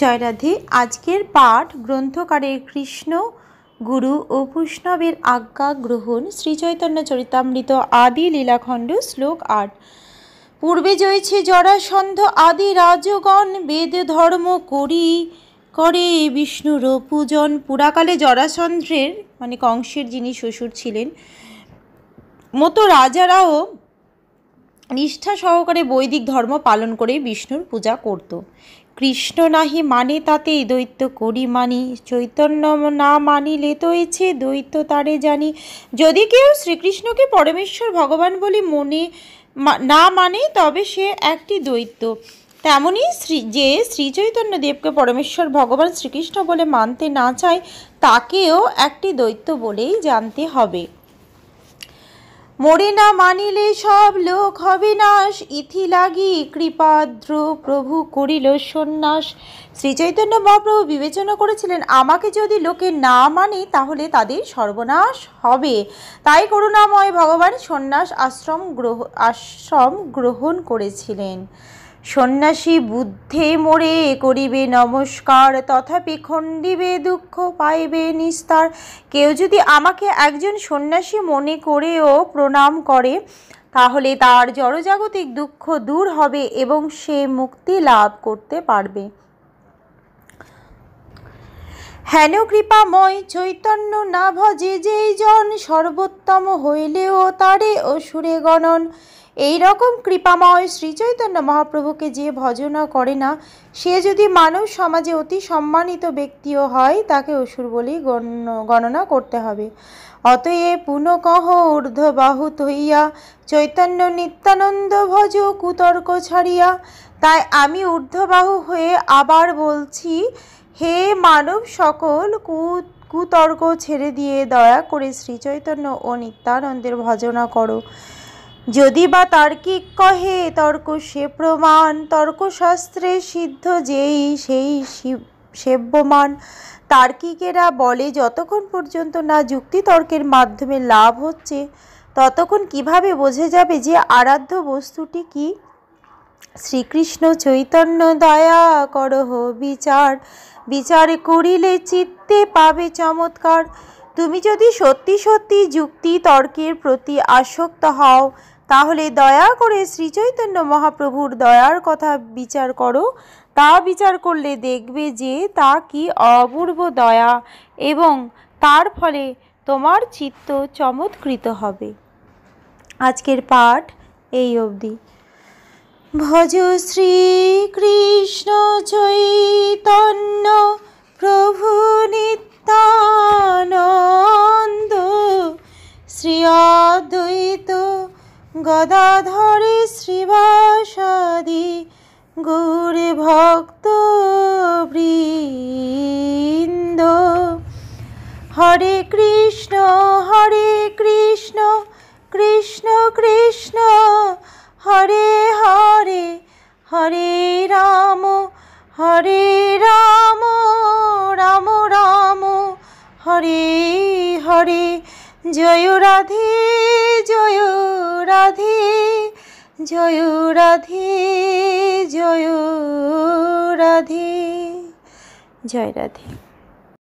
জয়রাধে আজকের পাঠ গ্রন্থকারের কৃষ্ণ গুরু ও বৈষ্ণবের আজ্ঞা গ্রহণ শ্রীচৈতন্য চরিতামৃত আদি লীলাখণ্ড শ্লোক আট পূর্বে জয়েছে জরাসন্ধ আদি রাজগণ বেদ ধর্ম করি করে বিষ্ণুর পূজন পুরাকালে জরাসন্ধ্রের মানে কংসের যিনি শ্বশুর ছিলেন মতো রাজারাও নিষ্ঠা সহকারে বৈদিক ধর্ম পালন করে বিষ্ণুর পূজা করত কৃষ্ণ নাহি মানে তাতে দৈত্য করি মানি চৈতন্য না মানিলে তো এছে দৈত্য তারে জানি যদি কেউ শ্রীকৃষ্ণকে পরমেশ্বর ভগবান বলে মনে না মানে তবে সে একটি দৈত্য তেমনই শ্রী যে শ্রী চৈতন্য দেবকে পরমেশ্বর ভগবান শ্রীকৃষ্ণ বলে মানতে না চায় তাকেও একটি দৈত্য বলেই জানতে হবে মরে না মানিলে সব লোক হবে নাশ ইথি লাগি কৃপাদ্র প্রভু করিল সন্ন্যাস শ্রীচৈতন্য মহাপ্রভু বিবেচনা করেছিলেন আমাকে যদি লোকে না মানে তাহলে তাদের সর্বনাশ হবে তাই করুণাময় ভগবান সন্ন্যাস আশ্রম গ্রহ আশ্রম গ্রহণ করেছিলেন সন্ন্যাসী বুদ্ধে মোরে করিবে নমস্কার তথাপি খণ্ডিবে দুঃখ পাইবে নিস্তার কেউ যদি আমাকে একজন সন্ন্যাসী মনে করেও প্রণাম করে তাহলে তার জড়জাগতিক দুঃখ দূর হবে এবং সে মুক্তি লাভ করতে পারবে হেন কৃপাময় চৈতন্য না ভজে যেই জন সর্বোত্তম হইলেও তারে অসুরে গণন এই রকম কৃপাময় শ্রীচৈতন্য মহাপ্রভুকে যে ভজনা করে না সে যদি মানব সমাজে অতি সম্মানিত ব্যক্তিও হয় তাকে অসুর বলেই গণনা করতে হবে অতএব পুনকহ ঊর্ধ্ববাহু হইয়া চৈতন্য নিত্যানন্দ ভজ কুতর্ক ছাড়িয়া তাই আমি ঊর্ধ্ববাহু হয়ে আবার বলছি হে মানব সকল কু কুতর্ক ছেড়ে দিয়ে দয়া করে শ্রীচৈতন্য ও নিত্যানন্দের ভজনা করো যদি বা তার্কিক কহে তর্ক সে প্রমাণ তর্কশাস্ত্রে সিদ্ধ যেই সেই সেব্যমান তার্কিকেরা বলে যতক্ষণ পর্যন্ত না যুক্তিতর্কের মাধ্যমে লাভ হচ্ছে ততক্ষণ কিভাবে বোঝা যাবে যে আরাধ্য বস্তুটি কি শ্রীকৃষ্ণ চৈতন্য দয়া করহ বিচার বিচার করিলে চিত্তে পাবে চমৎকার তুমি যদি সত্যি সত্যি যুক্তি তর্কের প্রতি আসক্ত হও তাহলে দয়া করে শ্রীচৈতন্য মহাপ্রভুর দয়ার কথা বিচার করো তা বিচার করলে দেখবে যে তা কি অপূর্ব দয়া এবং তার ফলে তোমার চিত্ত চমৎকৃত হবে আজকের পাঠ এই অবধি ভজ শ্রীকৃষ্ণ চৈতন্য গদাধরে শ্রীবাসাদি গুরে ভক্ত বৃন্দ হরে কৃষ্ণ হরে কৃষ্ণ কৃষ্ণ কৃষ্ণ হরে হরে হরে রাম হরে রাম রাম রাম হরে হরে জয় রাধে জয় রাধে জয় রাধে জয় রাধে জয় রাধে